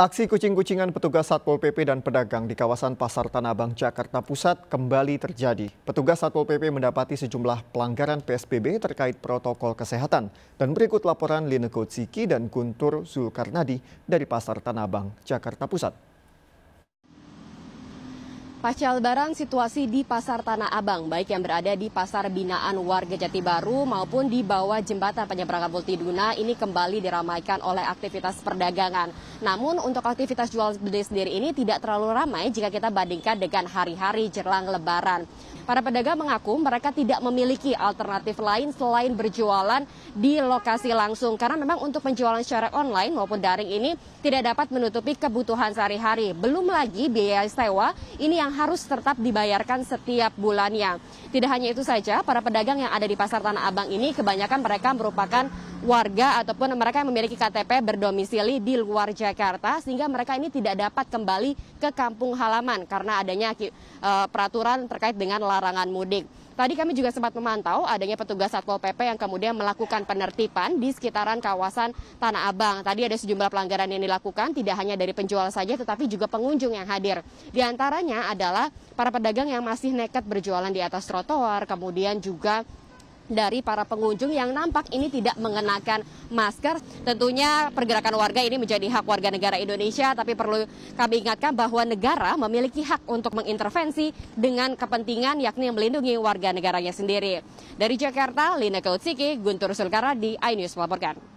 Aksi kucing-kucingan petugas Satpol PP dan pedagang di kawasan Pasar Tanah Abang, Jakarta Pusat kembali terjadi. Petugas Satpol PP mendapati sejumlah pelanggaran PSBB terkait protokol kesehatan. Dan berikut laporan Lineko Ciki dan Guntur Zulkarnadi dari Pasar Tanah Abang, Jakarta Pusat. Pasca lebaran situasi di Pasar Tanah Abang, baik yang berada di Pasar Binaan Warga Jati Baru maupun di bawah jembatan penyeberangan Multiduna ini kembali diramaikan oleh aktivitas perdagangan. Namun untuk aktivitas jual beli sendiri ini tidak terlalu ramai jika kita bandingkan dengan hari-hari jelang lebaran. Para pedagang mengaku mereka tidak memiliki alternatif lain selain berjualan di lokasi langsung karena memang untuk penjualan secara online maupun daring ini tidak dapat menutupi kebutuhan sehari-hari. Belum lagi biaya sewa ini yang yang harus tetap dibayarkan setiap bulannya. Tidak hanya itu saja, para pedagang yang ada di Pasar Tanah Abang ini kebanyakan mereka merupakan warga ataupun mereka yang memiliki KTP berdomisili di luar Jakarta sehingga mereka ini tidak dapat kembali ke kampung halaman karena adanya eh, peraturan terkait dengan larangan mudik. Tadi kami juga sempat memantau adanya petugas Satpol PP yang kemudian melakukan penertiban di sekitaran kawasan Tanah Abang. Tadi ada sejumlah pelanggaran yang dilakukan, tidak hanya dari penjual saja, tetapi juga pengunjung yang hadir. Di antaranya adalah para pedagang yang masih nekat berjualan di atas trotoar, kemudian juga dari para pengunjung yang nampak ini tidak mengenakan masker. Tentunya pergerakan warga ini menjadi hak warga negara Indonesia, tapi perlu kami ingatkan bahwa negara memiliki hak untuk mengintervensi dengan kepentingan yakni melindungi warga negaranya sendiri. Dari Jakarta, Lina Kautsiki, Guntur Sulkara di iNews melaporkan.